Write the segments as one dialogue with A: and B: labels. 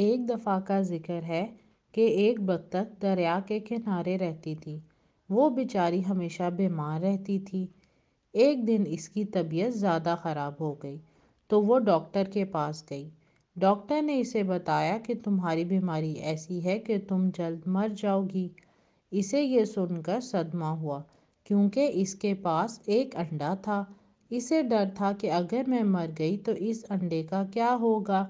A: एक दफ़ा का ज़िक्र है कि एक बत्तख दरिया के किनारे रहती थी वो बेचारी हमेशा बीमार रहती थी एक दिन इसकी तबीयत ज़्यादा ख़राब हो गई तो वो डॉक्टर के पास गई डॉक्टर ने इसे बताया कि तुम्हारी बीमारी ऐसी है कि तुम जल्द मर जाओगी इसे ये सुनकर सदमा हुआ क्योंकि इसके पास एक अंडा था इसे डर था कि अगर मैं मर गई तो इस अंडे का क्या होगा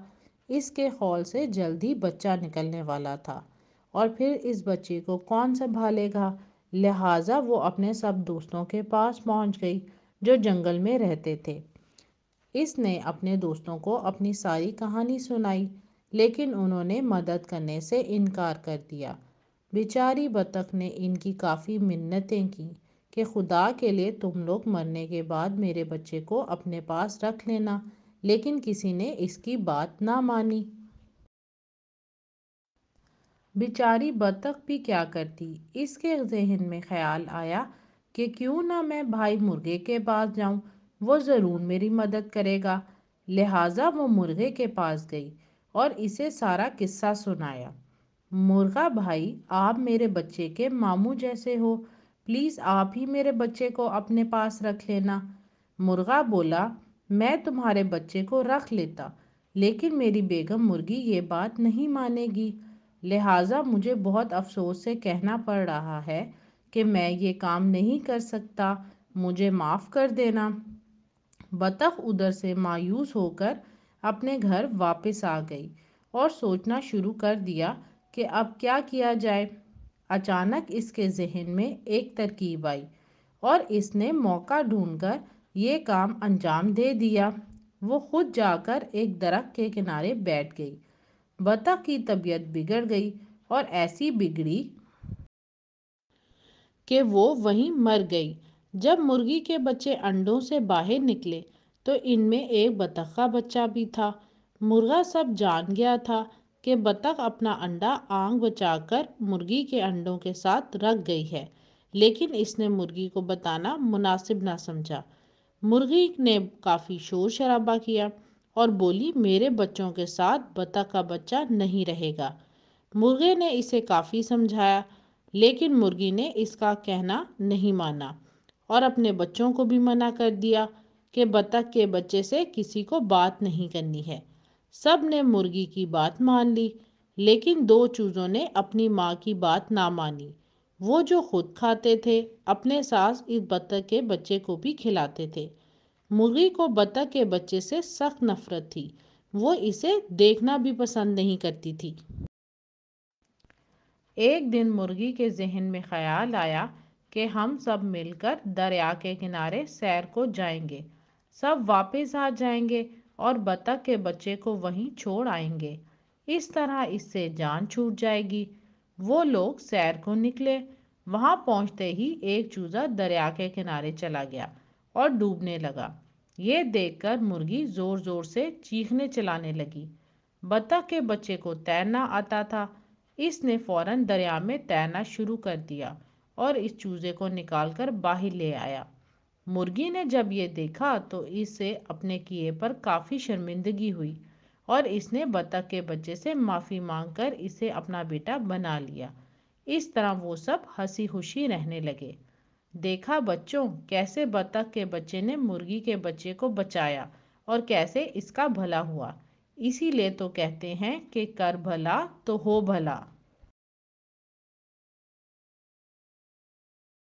A: इसके हॉल से जल्दी बच्चा निकलने वाला था और फिर इस बच्चे को कौन संभालेगा लिहाजा वो अपने सब दोस्तों के पास पहुंच गई जो जंगल में रहते थे इसने अपने दोस्तों को अपनी सारी कहानी सुनाई लेकिन उन्होंने मदद करने से इनकार कर दिया बेचारी बतख ने इनकी काफ़ी मिन्नतें की कि खुदा के लिए तुम लोग मरने के बाद मेरे बच्चे को अपने पास रख लेना लेकिन किसी ने इसकी बात ना मानी बेचारी बतख भी क्या करती इसके जहन में ख्याल आया कि क्यों ना मैं भाई मुर्गे के पास जाऊं वो ज़रूर मेरी मदद करेगा लिहाजा वो मुर्गे के पास गई और इसे सारा किस्सा सुनाया मुर्गा भाई आप मेरे बच्चे के मामू जैसे हो प्लीज़ आप ही मेरे बच्चे को अपने पास रख लेना मुर्गा बोला मैं तुम्हारे बच्चे को रख लेता लेकिन मेरी बेगम मुर्गी ये बात नहीं मानेगी लिहाजा मुझे बहुत अफसोस से कहना पड़ रहा है कि मैं ये काम नहीं कर सकता मुझे माफ़ कर देना बतख उधर से मायूस होकर अपने घर वापस आ गई और सोचना शुरू कर दिया कि अब क्या किया जाए अचानक इसके जहन में एक तरकीब आई और इसने मौका ढूंढकर ये काम अंजाम दे दिया वो खुद जाकर एक दरख्त के किनारे बैठ गई बतख की तबीयत बिगड़ गई और ऐसी बिगड़ी कि वो वहीं मर गई जब मुर्गी के बच्चे अंडों से बाहर निकले तो इनमें एक बतख का बच्चा भी था मुर्गा सब जान गया था कि बतख अपना अंडा आंग बचाकर मुर्गी के अंडों के साथ रख गई है लेकिन इसने मुर्गी को बताना मुनासिब ना समझा मुर्गी ने काफ़ी शोर शराबा किया और बोली मेरे बच्चों के साथ बतख का बच्चा नहीं रहेगा मुर्गे ने इसे काफ़ी समझाया लेकिन मुर्गी ने इसका कहना नहीं माना और अपने बच्चों को भी मना कर दिया कि बतख के बच्चे से किसी को बात नहीं करनी है सब ने मुर्गी की बात मान ली लेकिन दो चूज़ों ने अपनी माँ की बात ना मानी वो जो खुद खाते थे अपने सास इस बत्तख के बच्चे को भी खिलाते थे मुर्गी को बत्तख के बच्चे से सख्त नफरत थी वो इसे देखना भी पसंद नहीं करती थी एक दिन मुर्गी के जहन में ख्याल आया कि हम सब मिलकर दरिया के किनारे सैर को जाएंगे सब वापस आ जाएंगे और बतख के बच्चे को वहीं छोड़ आएंगे इस तरह इससे जान छूट जाएगी वो लोग सैर को निकले वहां पहुंचते ही एक चूजा दरिया के किनारे चला गया और डूबने लगा ये देखकर मुर्गी जोर जोर से चीखने चलाने लगी बतख के बच्चे को तैरना आता था इसने फौरन दरिया में तैरना शुरू कर दिया और इस चूजे को निकालकर बाहर ले आया मुर्गी ने जब ये देखा तो इसे अपने किए पर काफ़ी शर्मिंदगी हुई और इसने बतख के बच्चे से माफ़ी मांगकर इसे अपना बेटा बना लिया इस तरह वो सब हंसी खुशी रहने लगे देखा बच्चों कैसे बतख के बच्चे ने मुर्गी के बच्चे को बचाया और कैसे इसका भला हुआ इसीलिए तो कहते हैं कि कर भला तो हो भला